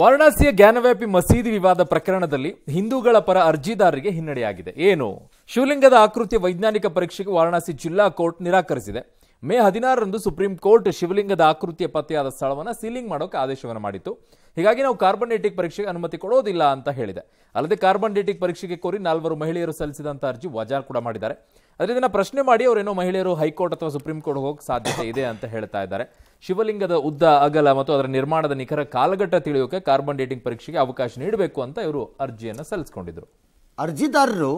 ವಾರಣಾಸಿಯ ಜ್ಞಾನವ್ಯಾಪಿ ಮಸೀದಿ ವಿವಾದ ಪ್ರಕರಣದಲ್ಲಿ ಹಿಂದೂಗಳ ಪರ ಅರ್ಜಿದಾರರಿಗೆ ಹಿನ್ನಡೆಯಾಗಿದೆ ಏನು ಶಿವಲಿಂಗದ ಆಕೃತಿಯ ವೈಜ್ಞಾನಿಕ ಪರೀಕ್ಷೆಗೆ ವಾರಣಾಸಿ ಜಿಲ್ಲಾ ಕೋರ್ಟ್ ನಿರಾಕರಿಸಿದೆ ಮೇ ಹದಿನಾರರಂದು ಸುಪ್ರೀಂ ಕೋರ್ಟ್ ಶಿವಲಿಂಗದ ಆಕೃತಿಯ ಪತ್ತೆಯಾದ ಸ್ಥಳವನ್ನು ಸೀಲಿಂಗ್ ಮಾಡೋಕೆ ಆದೇಶವನ್ನು ಮಾಡಿತ್ತು ಹೀಗಾಗಿ ನಾವು ಕಾರ್ಬನ್ ಡೇಟಿಂಗ್ ಪರೀಕ್ಷೆಗೆ ಅನುಮತಿ ಕೊಡೋದಿಲ್ಲ ಅಂತ ಹೇಳಿದೆ ಅಲ್ಲದೆ ಕಾರ್ಬನ್ ಡೇಟಿಂಗ್ ಪರೀಕ್ಷೆಗೆ ಕೋರಿ ನಾಲ್ವರು ಮಹಿಳೆಯರು ಸಲ್ಲಿಸಿದಂಥ ಅರ್ಜಿ ವಜಾ ಕೂಡ ಮಾಡಿದ್ದಾರೆ ಅದರಿಂದ ಪ್ರಶ್ನೆ ಮಾಡಿ ಅವರೇನೋ ಮಹಿಳೆಯರು ಹೈಕೋರ್ಟ್ ಅಥವಾ ಸುಪ್ರೀಂ ಕೋರ್ಟ್ ಹೋಗೋಕೆ ಸಾಧ್ಯತೆ ಇದೆ ಅಂತ ಹೇಳ್ತಾ ಇದ್ದಾರೆ ಶಿವಲಿಂಗದ ಉದ್ದ ಅಗಲ ಮತ್ತು ಅದರ ನಿರ್ಮಾಣದ ನಿಖರ ಕಾಲಘಟ್ಟ ತಿಳಿಯೋಕೆ ಕಾರ್ಬನ್ ಡೇಟಿಂಗ್ ಪರೀಕ್ಷೆಗೆ ಅವಕಾಶ ನೀಡಬೇಕು ಅಂತ ಇವರು ಅರ್ಜಿಯನ್ನು ಸಲ್ಲಿಸಿಕೊಂಡಿದ್ರು ಅರ್ಜಿದಾರರು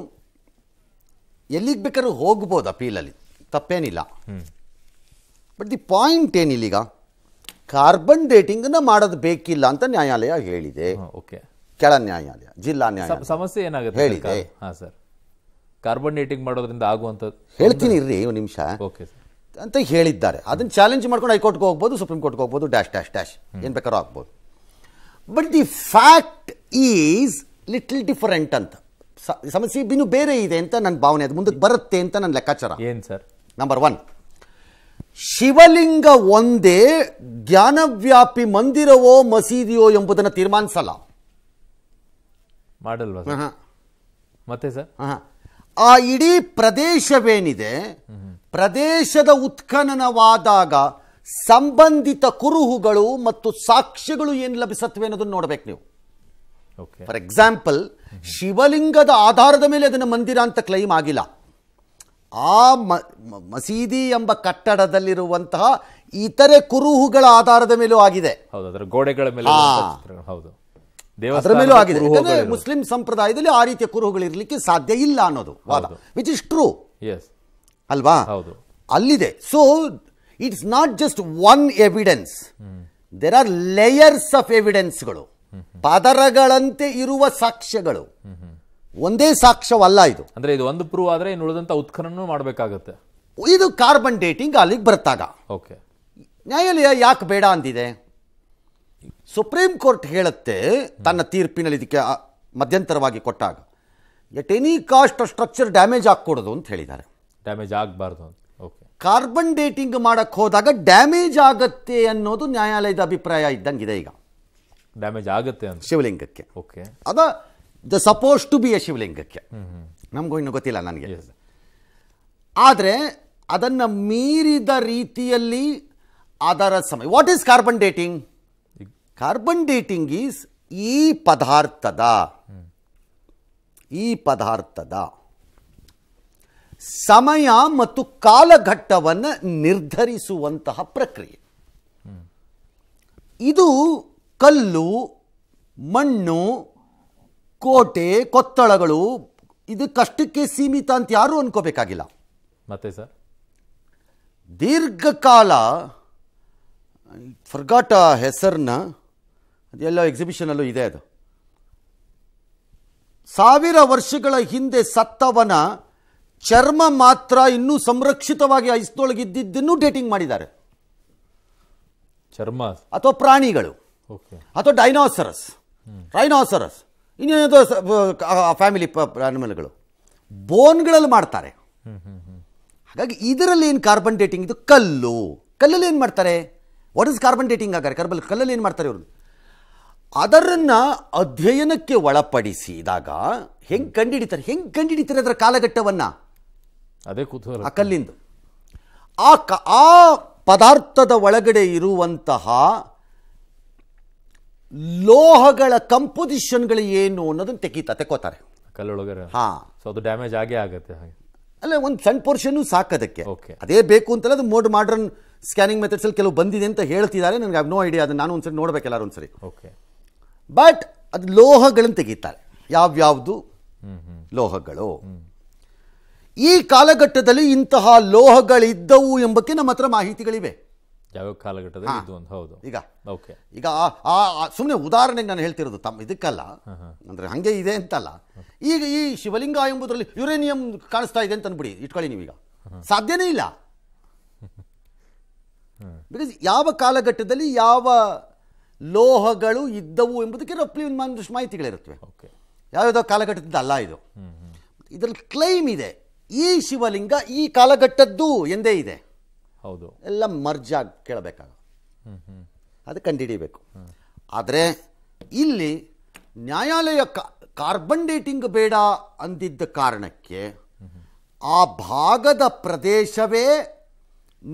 ಎಲ್ಲಿಗೆ ಬೇಕಾದ್ರೂ ಹೋಗ್ಬೋದು ಅಪೀಲಲ್ಲಿ ತಪ್ಪೇನಿಲ್ಲ ಬಟ್ ದಿ ಪಾಯಿಂಟ್ ಏನಿಲ್ಲೀಗ ಕಾರ್ಬನ್ ಡೇಟಿಂಗ್ನ ಮಾಡೋದು ಬೇಕಿಲ್ಲ ಅಂತ ನ್ಯಾಯಾಲಯ ಹೇಳಿದೆ ಓಕೆ ಕೆಳ ನ್ಯಾಯಾಲಯ ಜಿಲ್ಲಾ ನ್ಯಾಯಾಲಯ ಸಮಸ್ಯೆ ಏನಾಗುತ್ತೆ ಹೇಳಿದೆ ಹಾಂ ಸರ್ ಕಾರ್ಬನ್ ಡೇಟಿಂಗ್ ಮಾಡೋದ್ರಿಂದ ಆಗುವಂಥದ್ದು ಹೇಳ್ತೀನಿ ಇರ್ರಿ ಒಂದು ನಿಮಿಷ ಓಕೆ ಅಂತ ಹೇಳಿದ್ದಾರೆ ಅದನ್ನ ಚಾಲೆಂಜ್ ಮಾಡ್ಕೊಂಡು ಹೈಕೋರ್ಟ್ಗೆ ಹೋಗ್ಬೋದು ಸುಪ್ರೀಂ ಕೋರ್ಟ್ಗೆ ಹೋಗ್ಬೋದು ಡ್ಯಾಶ್ ಡ್ಯಾಶ್ ಡ್ಯಾಶ್ ಏನ್ ಬೇಕಾದ್ರೂ ಆಗ್ಬೋದು but the fact is little different ಅಂತ ಸಮಸ್ಯೆ ಇನ್ನೂ ಬೇರೆ ಇದೆ ಅಂತ ನನ್ನ ಭಾವನೆ ಅದು ಮುಂದಕ್ಕೆ ಬರುತ್ತೆ ಅಂತ ನನ್ನ ಲೆಕ್ಕಾಚಾರ ಏನು ಸರ್ ನಂಬರ್ ಒನ್ ಶಿವಲಿಂಗ ಒಂದೇ ಜ್ಞಾನವ್ಯಾಪಿ ಮಂದಿರವೋ ಮಸೀದಿಯೋ ಎಂಬುದನ್ನು ತೀರ್ಮಾನಿಸಲ್ಲ ಮಾಡಲ್ವ ಮತ್ತೆ ಸರ್ ಆ ಇಡೀ ಪ್ರದೇಶವೇನಿದೆ ಪ್ರದೇಶದ ಉತ್ಖನನವಾದಾಗ ಸಂಬಂಧಿತ ಕುರುಹುಗಳು ಮತ್ತು ಸಾಕ್ಷ್ಯಗಳು ಏನು ಲಭಿಸತ್ವೆ ಅನ್ನೋದನ್ನು ನೋಡಬೇಕು ನೀವು ಫಾರ್ ಎಕ್ಸಾಂಪಲ್ ಶಿವಲಿಂಗದ ಆಧಾರದ ಮೇಲೆ ಅದನ್ನು ಮಂದಿರ ಅಂತ ಕ್ಲೈಮ್ ಆಗಿಲ್ಲ ಆ ಮಸೀದಿ ಎಂಬ ಕಟ್ಟಡದಲ್ಲಿರುವಂತಹ ಇತರೆ ಕುರುಹುಗಳ ಆಧಾರದ ಮೇಲೂ ಆಗಿದೆ ಗೋಡೆಗಳ ಅದರ ಮೇಲೂ ಆಗಿದೆ ಮುಸ್ಲಿಂ ಸಂಪ್ರದಾಯದಲ್ಲಿ ಆ ರೀತಿಯ ಕುರುಹುಗಳು ಇರಲಿಕ್ಕೆ ಸಾಧ್ಯ ಇಲ್ಲ ಅನ್ನೋದು ವಾದ ವಿಚ್ ಇಸ್ ಟ್ರೂ ಅಲ್ವಾ ಹೌದು ಅಲ್ಲಿದೆ so it's not just one evidence there are layers of ಎವಿಡೆನ್ಸ್ಗಳು ಪದರಗಳಂತೆ ಇರುವ ಸಾಕ್ಷ್ಯಗಳು ಒಂದೇ ಸಾಕ್ಷ್ಯವಲ್ಲ ಇದು ಅಂದ್ರೆ ಇದು ಒಂದು ಪ್ರೂವ್ ಆದ್ರೆ ಇನ್ನು ಉಳಿದಂಥ ಉತ್ಖನನ ಮಾಡಬೇಕಾಗುತ್ತೆ ಇದು ಕಾರ್ಬನ್ ಡೇಟಿಂಗ್ ಅಲ್ಲಿಗೆ ಬರ್ತಾಗ ಓಕೆ ನ್ಯಾಯಾಲಯ ಯಾಕೆ ಬೇಡ ಅಂದಿದೆ ಸುಪ್ರೀಂ ಕೋರ್ಟ್ ಹೇಳುತ್ತೆ ತನ್ನ ತೀರ್ಪಿನಲ್ಲಿ ಇದಕ್ಕೆ ಮಧ್ಯಂತರವಾಗಿ ಕೊಟ್ಟಾಗ at any cost structure damage ಆಗಕೂಡದು ಅಂತ ಹೇಳಿದ್ದಾರೆ ಡ್ಯಾಮೇಜ್ ಆಗಬಾರ್ದು ಅಂತ ಓಕೆ ಕಾರ್ಬನ್ ಡೇಟಿಂಗ್ ಮಾಡಕ್ಕೆ ಹೋದಾಗ ಡ್ಯಾಮೇಜ್ ಆಗುತ್ತೆ ಅನ್ನೋದು ನ್ಯಾಯಾಲಯದ ಅಭಿಪ್ರಾಯ ಇದ್ದಂಗಿದೆ ಈಗ ಡ್ಯಾಮೇಜ್ ಆಗುತ್ತೆ ಅಂತ ಶಿವಲಿಂಗಕ್ಕೆ ಓಕೆ ಅದ the suppose to be a ಶಿವಲಿಂಗಕ್ಕೆ ನಮಗೂ ಇನ್ನೂ ಗೊತ್ತಿಲ್ಲ ನನಗೆ ಆದರೆ ಅದನ್ನು ಮೀರಿದ ರೀತಿಯಲ್ಲಿ ಅದರ ಸಮಯ what is carbon dating carbon dating is ಈ ಪದಾರ್ಥದ ಈ ಪದಾರ್ಥದ ಸಮಯ ಮತ್ತು ಕಾಲಘಟ್ಟವನ್ನು ನಿರ್ಧರಿಸುವಂತಹ ಪ್ರಕ್ರಿಯೆ ಇದು ಕಲ್ಲು ಮಣ್ಣು ಕೋಟೆ ಕೊತ್ತಳಗಳು ಇದು ಕಷ್ಟಕ್ಕೆ ಸೀಮಿತ ಅಂತ ಯಾರು ಅನ್ಕೋಬೇಕಾಗಿಲ್ಲ ಮತ್ತೆ ಸರ್ ದೀರ್ಘಕಾಲ ಫರ್ಗಾಟ ಹೆಸರನ್ನ ಅದೆಲ್ಲ ಎಕ್ಸಿಬಿಷನಲ್ಲೂ ಇದೆ ಅದು ಸಾವಿರ ವರ್ಷಗಳ ಹಿಂದೆ ಸತ್ತವನ ಚರ್ಮ ಮಾತ್ರ ಇನ್ನೂ ಸಂರಕ್ಷಿತವಾಗಿ ಐಸ್ನೊಳಗಿದ್ದನ್ನು ಡೇಟಿಂಗ್ ಮಾಡಿದ್ದಾರೆ ಚರ್ಮ ಅಥವಾ ಪ್ರಾಣಿಗಳು ಅಥವಾ ಡೈನೋಸರಸ್ ರೈನೋಸರಸ್ ಇನ್ನೇನದು ಫ್ಯಾಮಿಲಿ ಪ ಬೋನ್ಗಳಲ್ಲಿ ಮಾಡ್ತಾರೆ ಹಾಗಾಗಿ ಇದರಲ್ಲಿ ಏನು ಕಾರ್ಬನ್ ಡೇಟಿಂಗ್ ಇದು ಕಲ್ಲು ಕಲ್ಲಲ್ಲಿ ಏನು ಮಾಡ್ತಾರೆ ವಾಟ್ ಇಸ್ ಕಾರ್ಬನ್ ಡೇಟಿಂಗ್ ಆಗಾರೆ ಕರ್ಬಲ್ ಕಲ್ಲಲ್ಲಿ ಏನು ಮಾಡ್ತಾರೆ ಇವರು ಅದರನ್ನು ಅಧ್ಯಯನಕ್ಕೆ ಒಳಪಡಿಸಿದಾಗ ಹೆಂಗೆ ಹಿಡಿತಾರೆ ಹೆಂಗೆ ಹಿಡಿತಾರೆ ಅದರ ಕಾಲಘಟ್ಟವನ್ನು ಅದೇ ಕುತೂಹಲ ಆ ಕಲ್ಲಿಂದು ಆ ಕ ಆ ಪದಾರ್ಥದ ಒಳಗಡೆ ಇರುವಂತಹ ಲೋಹಗಳ ಕಂಪೋಸಿಷನ್ಗಳು ಏನು ಅನ್ನೋದನ್ನು ತೆಗೀತ ತೆಕ್ಕೋತಾರೆ ಕಲ್ಲೊಳಗರೆ ಹಾ ಸೊ ಅದು ಡ್ಯಾಮೇಜ್ ಆಗೇ ಆಗುತ್ತೆ ಅಲ್ಲ ಒಂದು ಸಣ್ಣ ಪೋರ್ಷನ್ ಸಾಕದಕ್ಕೆ ಅದೇ ಬೇಕು ಅಂತಲ್ಲ ಅದು ಮೋಡ್ ಮಾಡ್ರನ್ ಸ್ಕ್ಯಾನಿಂಗ್ ಮೆಥಡ್ಸ್ ಅಲ್ಲಿ ಕೆಲವು ಬಂದಿದೆ ಅಂತ ಹೇಳ್ತಿದ್ದಾರೆ ನನಗೆ ನೋ ಐಡಿಯಾ ಅದನ್ನ ನಾನು ಒಂದ್ಸರಿ ನೋಡ್ಬೇಕು ಎಲ್ಲರೂ ಒಂದ್ಸರಿ ಓಕೆ ಬಟ್ ಅದು ಲೋಹಗಳನ್ನು ತೆಗೀತಾರೆ ಯಾವ್ಯಾವುದು ಲೋಹಗಳು ಈ ಕಾಲಘಟ್ಟದಲ್ಲಿ ಇಂತಹ ಲೋಹಗಳಿದ್ದವು ಎಂಬಕ್ಕೆ ನಮ್ಮ ಹತ್ರ ಮಾಹಿತಿಗಳಿವೆ ಯಾವ ಕಾಲಘಟ್ಟದಲ್ಲಿ ಹೌದು ಈಗ ಓಕೆ ಈಗ ಆ ಸುಮ್ಮನೆ ಉದಾಹರಣೆಗೆ ನಾನು ಹೇಳ್ತಿರೋದು ತಮ್ಮ ಇದಕ್ಕಲ್ಲ ಅಂದ್ರೆ ಹಾಗೆ ಇದೆ ಅಂತಲ್ಲ ಈಗ ಈ ಶಿವಲಿಂಗ ಎಂಬುದರಲ್ಲಿ ಯುರೇನಿಯಂ ಕಾಣಿಸ್ತಾ ಇದೆ ಅಂತ ಅನ್ಬಿಡಿ ಇಟ್ಕೊಳ್ಳಿ ನೀವೀಗ ಸಾಧ್ಯನೇ ಇಲ್ಲ ಬಿಕಾಸ್ ಯಾವ ಕಾಲಘಟ್ಟದಲ್ಲಿ ಯಾವ ಲೋಹಗಳು ಇದ್ದವು ಎಂಬುದಕ್ಕೆ ರಪ್ಲಿ ಒಂದು ಒಂದಷ್ಟು ಮಾಹಿತಿಗಳಿರುತ್ತವೆ ಓಕೆ ಯಾವ ಕಾಲಘಟ್ಟದಿಂದ ಅಲ್ಲ ಇದು ಇದ್ರಲ್ಲಿ ಕ್ಲೈಮ್ ಇದೆ ಈ ಶಿವಲಿಂಗ ಈ ಕಾಲಘಟ್ಟದ್ದು ಎಂದೇ ಇದೆ ಹೌದು ಎಲ್ಲ ಮರ್ಜಾಗಿ ಕೇಳಬೇಕಾಗ ಅದು ಕಂಡುಹಿಡಿಯಬೇಕು ಆದರೆ ಇಲ್ಲಿ ನ್ಯಾಯಾಲಯ ಕಾರ್ಬನ್ ಡೇಟಿಂಗ್ ಬೇಡ ಅಂದಿದ್ದ ಕಾರಣಕ್ಕೆ ಆ ಭಾಗದ ಪ್ರದೇಶವೇ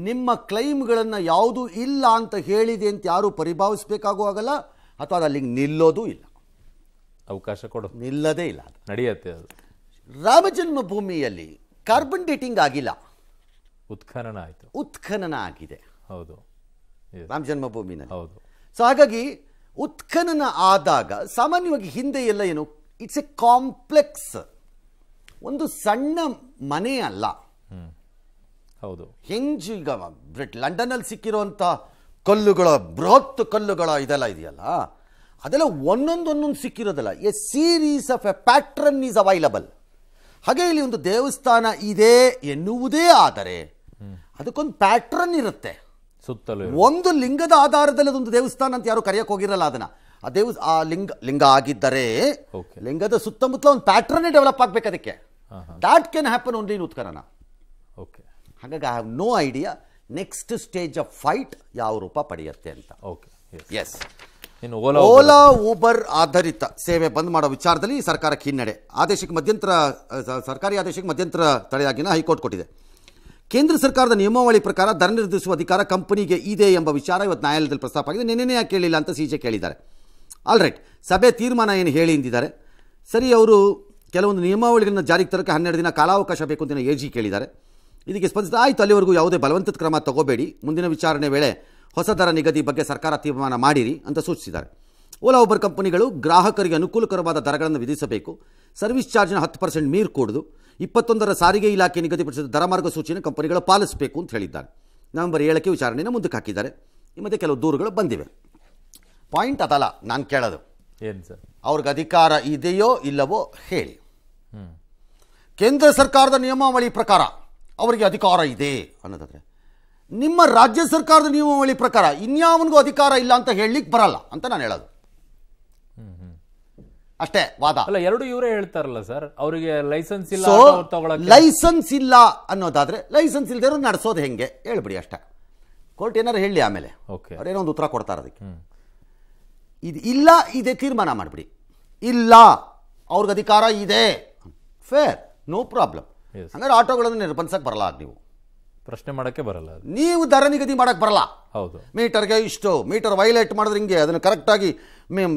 ನಿಮ್ಮ ಕ್ಲೈಮ್ಗಳನ್ನು ಯಾವುದೂ ಇಲ್ಲ ಅಂತ ಹೇಳಿದೆ ಅಂತ ಯಾರೂ ಪರಿಭಾವಿಸಬೇಕಾಗೂ ಆಗಲ್ಲ ಅಥವಾ ಅದು ಅಲ್ಲಿಗೆ ನಿಲ್ಲೋದೂ ಇಲ್ಲ ಅವಕಾಶ ಕೊಡೋ ನಿಲ್ಲದೇ ಇಲ್ಲ ನಡೆಯುತ್ತೆ ಜನ್ಮಭೂಮಿಯಲ್ಲಿ ಕಾರ್ಬನ್ ಡೇಟಿಂಗ್ ಆಗಿಲ್ಲ ಉತ್ಖನನ ಆಯಿತು ಉತ್ಖನನ ಆಗಿದೆ ಹೌದು ರಾಮ ಜನ್ಮಭೂಮಿನಲ್ಲಿ ಹೌದು ಸೊ ಹಾಗಾಗಿ ಉತ್ಖನನ ಆದಾಗ ಸಾಮಾನ್ಯವಾಗಿ ಹಿಂದೆ ಎಲ್ಲ ಏನು ಇಟ್ಸ್ ಎ ಕಾಂಪ್ಲೆಕ್ಸ್ ಒಂದು ಸಣ್ಣ ಮನೆ ಅಲ್ಲ ಹೌದು ಹೆಂಜ್ ಈಗ ಬ್ರಿಟ್ ಅಲ್ಲಿ ಸಿಕ್ಕಿರುವಂಥ ಕಲ್ಲುಗಳ ಬೃಹತ್ ಕಲ್ಲುಗಳ ಇದೆಲ್ಲ ಇದೆಯಲ್ಲ ಅದೆಲ್ಲ ಒಂದೊಂದೊಂದೊಂದು ಸಿಕ್ಕಿರೋದಲ್ಲ a series of a pattern is available ಹಾಗೆ ಇಲ್ಲಿ ಒಂದು ದೇವಸ್ಥಾನ ಇದೆ ಎನ್ನುವುದೇ ಆದರೆ ಅದಕ್ಕೊಂದು ಪ್ಯಾಟ್ರನ್ ಇರುತ್ತೆ ಸುತ್ತಲೂ ಒಂದು ಲಿಂಗದ ಆಧಾರದಲ್ಲಿ ಅದೊಂದು ದೇವಸ್ಥಾನ ಅಂತ ಯಾರು ಕರೆಯಕ್ಕೆ ಹೋಗಿರಲ್ಲ ಅದನ್ನ ಆ ದೇವ್ ಆ ಲಿಂಗ ಲಿಂಗ ಆಗಿದ್ದರೆ ಲಿಂಗದ ಸುತ್ತಮುತ್ತಲ ಒಂದು ಪ್ಯಾಟ್ರನ್ನೇ ಡೆವಲಪ್ ಆಗ್ಬೇಕು ಅದಕ್ಕೆ that can happen only in ಉತ್ಕರಣ ಓಕೆ ಹಾಗಾಗಿ I have no idea next stage of fight ಯಾವ ರೂಪ ಪಡೆಯುತ್ತೆ ಅಂತ ಓಕೆ ಎಸ್ ಇನ್ನು ಓಲಾ ಓಲಾ ಊಬರ್ ಆಧಾರಿತ ಸೇವೆ ಬಂದ್ ಮಾಡೋ ವಿಚಾರದಲ್ಲಿ ಸರ್ಕಾರಕ್ಕೆ ಹಿನ್ನಡೆ ಆದೇಶಕ್ಕೆ ಮಧ್ಯಂತರ ಸರ್ಕಾರಿ ಆದೇಶಕ್ಕೆ ಮಧ್ಯಂತರ ತಡೆಯಾಗಿನ ಹೈಕೋರ್ಟ್ ಕೊಟ್ಟಿದೆ ಕೇಂದ್ರ ಸರ್ಕಾರದ ನಿಯಮಾವಳಿ ಪ್ರಕಾರ ದರ ನಿರ್ಧರಿಸುವ ಅಧಿಕಾರ ಕಂಪನಿಗೆ ಇದೆ ಎಂಬ ವಿಚಾರ ಇವತ್ತು ನ್ಯಾಯಾಲಯದಲ್ಲಿ ಪ್ರಸ್ತಾಪ ಆಗಿದೆ ನಿನ್ನೆನೇ ಯಾಕೆ ಕೇಳಿಲ್ಲ ಅಂತ ಸಿ ಜೆ ಕೇಳಿದ್ದಾರೆ ಆಲ್ ರೈಟ್ ಸಭೆ ತೀರ್ಮಾನ ಏನು ಹೇಳಿ ಎಂದಿದ್ದಾರೆ ಸರಿ ಅವರು ಕೆಲವೊಂದು ನಿಯಮಾವಳಿಗಳನ್ನು ಜಾರಿಗೆ ತರಕ್ಕೆ ಹನ್ನೆರಡು ದಿನ ಕಾಲಾವಕಾಶ ಬೇಕು ಅಂತ ಎ ಜಿ ಕೇಳಿದ್ದಾರೆ ಇದಕ್ಕೆ ಸ್ಪಂದಿಸಿದ ಆಯಿತು ಅಲ್ಲಿವರೆಗೂ ಯಾವುದೇ ಬಲವಂತದ ಕ್ರಮ ತಗೋಬೇಡಿ ಮುಂದಿನ ವಿಚಾರಣೆ ವೇಳೆ ಹೊಸ ದರ ನಿಗದಿ ಬಗ್ಗೆ ಸರ್ಕಾರ ತೀರ್ಮಾನ ಮಾಡಿರಿ ಅಂತ ಸೂಚಿಸಿದ್ದಾರೆ ಓಲಾ ಒಬ್ಬರು ಕಂಪನಿಗಳು ಗ್ರಾಹಕರಿಗೆ ಅನುಕೂಲಕರವಾದ ದರಗಳನ್ನು ವಿಧಿಸಬೇಕು ಸರ್ವಿಸ್ ಚಾರ್ಜ್ನ ಹತ್ತು ಪರ್ಸೆಂಟ್ ಮೀರು ಕೂಡದು ಇಪ್ಪತ್ತೊಂದರ ಸಾರಿಗೆ ಇಲಾಖೆ ನಿಗದಿಪಡಿಸಿದ ದರ ಮಾರ್ಗಸೂಚಿಯನ್ನು ಕಂಪನಿಗಳು ಪಾಲಿಸಬೇಕು ಅಂತ ಹೇಳಿದ್ದಾರೆ ನವೆಂಬರ್ ಏಳಕ್ಕೆ ವಿಚಾರಣೆಯನ್ನು ಮುಂದಕ್ಕೆ ಹಾಕಿದ್ದಾರೆ ಈ ಮಧ್ಯೆ ಕೆಲವು ದೂರುಗಳು ಬಂದಿವೆ ಪಾಯಿಂಟ್ ಅದಲ್ಲ ನಾನು ಕೇಳೋದು ಏನು ಸರ್ ಅವ್ರಿಗೆ ಅಧಿಕಾರ ಇದೆಯೋ ಇಲ್ಲವೋ ಹೇಳಿ ಕೇಂದ್ರ ಸರ್ಕಾರದ ನಿಯಮಾವಳಿ ಪ್ರಕಾರ ಅವರಿಗೆ ಅಧಿಕಾರ ಇದೆ ಅನ್ನೋದಾದರೆ ನಿಮ್ಮ ರಾಜ್ಯ ಸರ್ಕಾರದ ನಿಯಮಾವಳಿ ಪ್ರಕಾರ ಇನ್ಯಾವನಿಗೂ ಅಧಿಕಾರ ಇಲ್ಲ ಅಂತ ಹೇಳಲಿಕ್ಕೆ ಬರಲ್ಲ ಅಂತ ನಾನು ಹೇಳೋದು ಅಷ್ಟೇ ವಾದ ಅಲ್ಲ ಎರಡು ಇವರೇ ಹೇಳ್ತಾರಲ್ಲ ಸರ್ ಅವರಿಗೆ ಲೈಸೆನ್ಸ್ ಇಲ್ಲ ಲೈಸೆನ್ಸ್ ಇಲ್ಲ ಅನ್ನೋದಾದ್ರೆ ಲೈಸೆನ್ಸ್ ಇಲ್ದಿರೋ ನಡೆಸೋದು ಹೆಂಗೆ ಹೇಳ್ಬಿಡಿ ಅಷ್ಟ ಕೋರ್ಟ್ ಏನಾರು ಹೇಳಿ ಆಮೇಲೆ ಓಕೆ ಅವ್ರೇನೋ ಒಂದು ಉತ್ತರ ಕೊಡ್ತಾರ ಅದಕ್ಕೆ ಇದು ಇಲ್ಲ ಇದೆ ತೀರ್ಮಾನ ಮಾಡಿಬಿಡಿ ಇಲ್ಲ ಅವ್ರಿಗೆ ಅಧಿಕಾರ ಇದೆ ಫೇರ್ ನೋ ಪ್ರಾಬ್ಲಮ್ ಹಂಗಾದ್ರೆ ಆಟೋಗಳನ್ನು ನಿರ್ಬಂಧಿಸಕ್ಕೆ ಬರಲ್ಲ ನೀವು ಪ್ರಶ್ನೆ ಮಾಡೋಕ್ಕೆ ಬರಲ್ಲ ನೀವು ದರ ನಿಗದಿ ಮಾಡೋಕ್ಕೆ ಬರಲ್ಲ ಹೌದು ಮೀಟರ್ಗೆ ಇಷ್ಟು ಮೀಟರ್ ವೈಲೇಟ್ ಮಾಡಿದ್ರೆ ಹಿಂಗೆ ಅದನ್ನು ಕರೆಕ್ಟಾಗಿ ಮೇಮ್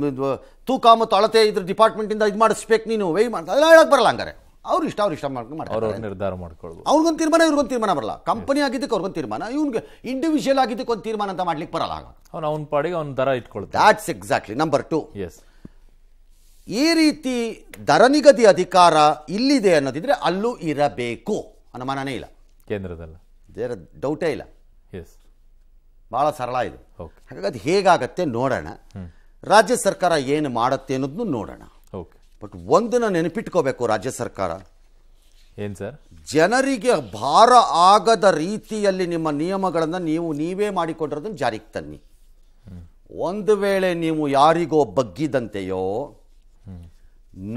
ತೂಕ ಮತ್ತು ಅಳತೆ ಇದ್ರ ಡಿಪಾರ್ಟ್ಮೆಂಟಿಂದ ಇದು ಮಾಡಿಸ್ಬೇಕು ನೀನು ವೇಯ್ ಮಾಡ್ತಾ ಬರಲ್ಲ ಹಂಗಾರೆ ಅವ್ರು ಇಷ್ಟ ಅವ್ರು ಇಷ್ಟ ಮಾಡ್ಕೊಂಡು ಮಾಡ್ತಾರೆ ನಿರ್ಧಾರ ಮಾಡ್ಕೊಳ್ಳೋದು ಅವ್ರಿಗೊಂದು ತೀರ್ಮಾನ ಇವ್ರಿಗೊಂದು ತೀರ್ಮಾನ ಬರಲ್ಲ ಕಂಪನಿ ಆಗಿದ್ದಕ್ಕೆ ಅವ್ರಿಗೊಂದು ತೀರ್ಮಾನ ಇವ್ನಿಗೆ ಇಂಡಿವಿಜುವಲ್ ಆಗಿದ್ದಕ್ಕೆ ಒಂದು ತೀರ್ಮಾನ ಅಂತ ಮಾಡ್ಲಿಕ್ಕೆ ಬರಲ್ಲ ಅವ್ನು ಅವ್ನ ಪಾಡಿಗೆ ಅವ್ನ ದರ ಇಟ್ಕೊಳ್ತಾರೆ ದ್ಯಾಟ್ಸ್ ಎಕ್ಸಾಕ್ಟ್ಲಿ ನಂಬರ್ ಟು ಎಸ್ ಈ ರೀತಿ ದರ ನಿಗದಿ ಅಧಿಕಾರ ಇಲ್ಲಿದೆ ಅನ್ನೋದಿದ್ರೆ ಅಲ್ಲೂ ಇರಬೇಕು ಅನುಮಾನನೇ ಇಲ್ಲ ಕೇಂದ್ರದಲ್ಲ ದೇರ ಡೌಟೇ ಇಲ್ಲ ಎಸ್ ಭಾಳ ಸರಳ ಇದು ಹಾಗಾಗಿ ಅದು ಹೇಗಾಗತ್ತೆ ನೋಡೋಣ ರಾಜ್ಯ ಸರ್ಕಾರ ಏನು ಮಾಡುತ್ತೆ ಅನ್ನೋದನ್ನು ನೋಡೋಣ ಓಕೆ ಬಟ್ ಒಂದನ್ನು ನೆನಪಿಟ್ಕೋಬೇಕು ರಾಜ್ಯ ಸರ್ಕಾರ ಏನು ಸರ್ ಜನರಿಗೆ ಭಾರ ಆಗದ ರೀತಿಯಲ್ಲಿ ನಿಮ್ಮ ನಿಯಮಗಳನ್ನು ನೀವು ನೀವೇ ಮಾಡಿಕೊಂಡಿರೋದನ್ನು ಜಾರಿಗೆ ತನ್ನಿ ಒಂದು ವೇಳೆ ನೀವು ಯಾರಿಗೋ ಬಗ್ಗಿದಂತೆಯೋ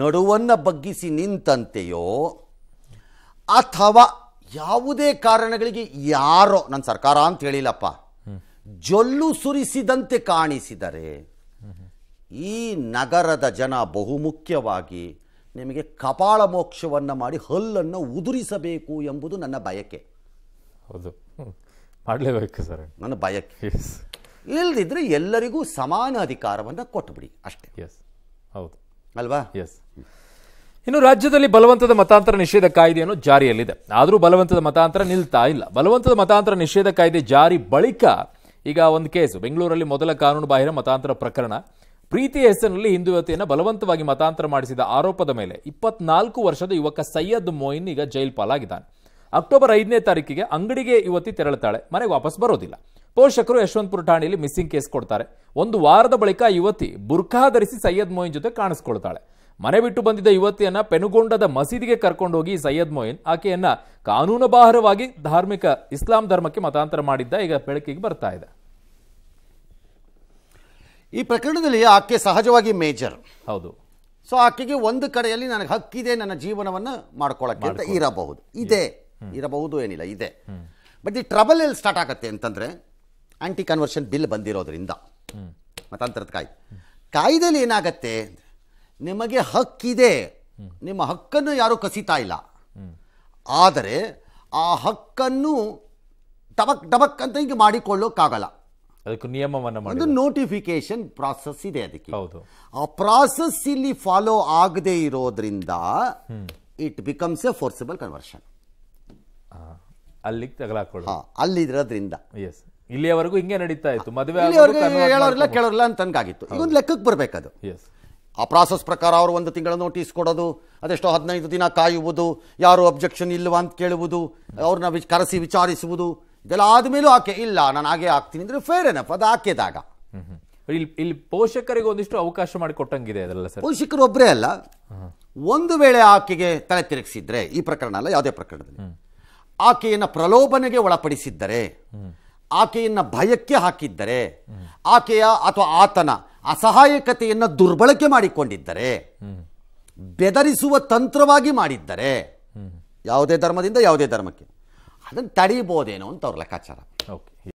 ನಡುವನ್ನು ಬಗ್ಗಿಸಿ ನಿಂತಂತೆಯೋ ಅಥವಾ ಯಾವುದೇ ಕಾರಣಗಳಿಗೆ ಯಾರೋ ನನ್ನ ಸರ್ಕಾರ ಅಂತ ಹೇಳಿಲ್ಲಪ್ಪ ಜೊಲ್ಲು ಸುರಿಸಿದಂತೆ ಕಾಣಿಸಿದರೆ ಈ ನಗರದ ಜನ ಬಹುಮುಖ್ಯವಾಗಿ ನಿಮಗೆ ಕಪಾಳ ಮೋಕ್ಷವನ್ನು ಮಾಡಿ ಹಲ್ಲನ್ನು ಉದುರಿಸಬೇಕು ಎಂಬುದು ನನ್ನ ಬಯಕೆ ಹೌದು ಮಾಡಲೇಬೇಕು ಸರ್ ನನ್ನ ಬಯಕೆ ಇಲ್ಲದಿದ್ದರೆ ಎಲ್ಲರಿಗೂ ಸಮಾನ ಅಧಿಕಾರವನ್ನು ಕೊಟ್ಟುಬಿಡಿ ಅಷ್ಟೇ ಎಸ್ ಹೌದು ಅಲ್ವಾ ಎಸ್ ಇನ್ನು ರಾಜ್ಯದಲ್ಲಿ ಬಲವಂತದ ಮತಾಂತರ ನಿಷೇಧ ಕಾಯ್ದೆಯನ್ನು ಜಾರಿಯಲ್ಲಿದೆ ಆದರೂ ಬಲವಂತದ ಮತಾಂತರ ನಿಲ್ತಾ ಇಲ್ಲ ಬಲವಂತದ ಮತಾಂತರ ನಿಷೇಧ ಕಾಯ್ದೆ ಜಾರಿ ಬಳಿಕ ಈಗ ಒಂದು ಕೇಸು ಬೆಂಗಳೂರಲ್ಲಿ ಮೊದಲ ಕಾನೂನು ಬಾಹಿರ ಮತಾಂತರ ಪ್ರಕರಣ ಪ್ರೀತಿ ಹೆಸರಿನಲ್ಲಿ ಹಿಂದೂ ಯುವತಿಯನ್ನು ಬಲವಂತವಾಗಿ ಮತಾಂತರ ಮಾಡಿಸಿದ ಆರೋಪದ ಮೇಲೆ ಇಪ್ಪತ್ನಾಲ್ಕು ವರ್ಷದ ಯುವಕ ಸೈಯದ್ ಮೊಯಿನ್ ಈಗ ಜೈಲ್ ಪಾಲಾಗಿದ್ದಾನೆ ಅಕ್ಟೋಬರ್ ಐದನೇ ತಾರೀಕಿಗೆ ಅಂಗಡಿಗೆ ಯುವತಿ ತೆರಳುತ್ತಾಳೆ ಮನೆಗೆ ವಾಪಸ್ ಬರೋದಿಲ್ಲ ಪೋಷಕರು ಯಶವಂತಪುರ ಠಾಣೆಯಲ್ಲಿ ಮಿಸ್ಸಿಂಗ್ ಕೇಸ್ ಕೊಡ್ತಾರೆ ಒಂದು ವಾರದ ಬಳಿಕ ಯುವತಿ ಬುರ್ಖಾ ಧರಿಸಿ ಸೈಯದ್ ಮೊಯಿನ್ ಜೊತೆ ಕಾಣಿಸ್ಕೊಳ್ತಾಳೆ ಮನೆ ಬಿಟ್ಟು ಬಂದಿದ್ದ ಯುವತಿಯನ್ನ ಪೆನುಗೊಂಡದ ಮಸೀದಿಗೆ ಕರ್ಕೊಂಡೋಗಿ ಸೈಯದ್ ಮೊಯಿನ್ ಆಕೆಯನ್ನ ಬಾಹರವಾಗಿ ಧಾರ್ಮಿಕ ಇಸ್ಲಾಂ ಧರ್ಮಕ್ಕೆ ಮತಾಂತರ ಮಾಡಿದ್ದ ಈಗ ಬೆಳಕಿಗೆ ಬರ್ತಾ ಇದೆ ಈ ಪ್ರಕರಣದಲ್ಲಿ ಆಕೆ ಸಹಜವಾಗಿ ಮೇಜರ್ ಹೌದು ಸೊ ಆಕೆಗೆ ಒಂದು ಕಡೆಯಲ್ಲಿ ನನಗೆ ಹಕ್ಕಿದೆ ನನ್ನ ಜೀವನವನ್ನು ಮಾಡ್ಕೊಳ್ಳೋಕ್ಕೆ ಅಂತ ಇರಬಹುದು ಇದೆ ಇರಬಹುದು ಏನಿಲ್ಲ ಇದೆ ಬಟ್ ಈ ಟ್ರಬಲ್ ಎಲ್ಲಿ ಸ್ಟಾರ್ಟ್ ಆಗುತ್ತೆ ಅಂತಂದರೆ ಆಂಟಿ ಕನ್ವರ್ಷನ್ ಬಿಲ್ ಬಂದಿರೋದ್ರಿಂದ ಮತಾಂತರದ ಕಾಯ್ದೆ ಕಾಯ್ದೆಯಲ್ಲಿ ಏನಾಗತ್ತೆ ನಿಮಗೆ ಹಕ್ಕಿದೆ ನಿಮ್ಮ ಹಕ್ಕನ್ನು ಯಾರೂ ಕಸಿತಾ ಇಲ್ಲ ಆದರೆ ಆ ಹಕ್ಕನ್ನು ಟಬಕ್ ಟಬಕ್ ಅಂತ ಹಿಂಗೆ ಮಾಡಿಕೊಳ್ಳೋಕ್ಕಾಗಲ್ಲ ಅದಕ್ಕೆ ನಿಯಮವನ್ನು ಒಂದು ನೋಟಿಫಿಕೇಶನ್ ಪ್ರಾಸೆಸ್ ಇದೆ ಅದಕ್ಕೆ ಹೌದು ಆ ಪ್ರಾಸೆಸ್ ಇಲ್ಲಿ ಫಾಲೋ ಆಗದೆ ಇರೋದ್ರಿಂದ it becomes a forcible conversion ಅಲ್ಲಿ ತಗಲಾಕೊಳ್ಳಿ ಅಲ್ಲಿರೋದ್ರಿಂದ ಎಸ್ ಇಲ್ಲಿಯವರೆಗೂ ಹಿಂಗೆ ನಡೀತಾ ಇತ್ತು ಮದುವೆ ಹೇಳೋರಿಲ್ಲ ಕೇಳೋರಿಲ್ಲ ಅಂತ ನನಗಾಗಿತ್ತು ಇದೊಂದು ಲೆಕ್ಕಕ್ಕೆ ಬರಬೇಕದು ಎಸ್ ಆ ಪ್ರಾಸೆಸ್ ಪ್ರಕಾರ ಅವರು ಒಂದು ತಿಂಗಳ ನೋಟಿಸ್ ಕೊಡೋದು ಅದೆಷ್ಟೋ ಹದಿನೈದು ದಿನ ಕಾಯುವುದು ಯಾರು ಅಬ್ಜೆಕ್ಷನ್ ಇಲ್ಲವಾ ಅಂತ ಕೇಳುವುದು ಅವ್ರನ್ನ ವಿಚ್ ಕರೆಸಿ ವಿಚಾರಿಸುವುದು ಇದೆಲ್ಲ ಆದಮೇಲೂ ಆಕೆ ಇಲ್ಲ ನಾನು ಹಾಗೆ ಆಗ್ತೀನಿ ಅಂದರೆ ಫೇರ್ ಎನಫ್ ಅದು ಆಕೆದಾಗ ಇಲ್ಲಿ ಇಲ್ಲಿ ಪೋಷಕರಿಗೆ ಒಂದಿಷ್ಟು ಅವಕಾಶ ಮಾಡಿಕೊಟ್ಟಂಗಿದೆ ಅದರಲ್ಲ ಸರ್ ಪೋಷಕರು ಒಬ್ಬರೇ ಅಲ್ಲ ಒಂದು ವೇಳೆ ಆಕೆಗೆ ತಲೆ ತಿರುಗಿಸಿದ್ರೆ ಈ ಪ್ರಕರಣ ಅಲ್ಲ ಯಾವುದೇ ಪ್ರಕರಣದಲ್ಲಿ ಆಕೆಯನ್ನು ಪ್ರಲೋಭನೆಗೆ ಒಳಪಡಿಸಿದ್ದರೆ ಆಕೆಯನ್ನು ಭಯಕ್ಕೆ ಹಾಕಿದ್ದರೆ ಆಕೆಯ ಅಥವಾ ಆತನ ಅಸಹಾಯಕತೆಯನ್ನು ದುರ್ಬಳಕೆ ಮಾಡಿಕೊಂಡಿದ್ದರೆ ಬೆದರಿಸುವ ತಂತ್ರವಾಗಿ ಮಾಡಿದ್ದರೆ ಯಾವುದೇ ಧರ್ಮದಿಂದ ಯಾವುದೇ ಧರ್ಮಕ್ಕೆ ಅದನ್ನು ತಡೀಬೋದೇನೋ ಅಂತ ಅವ್ರ ಲೆಕ್ಕಾಚಾರ ಓಕೆ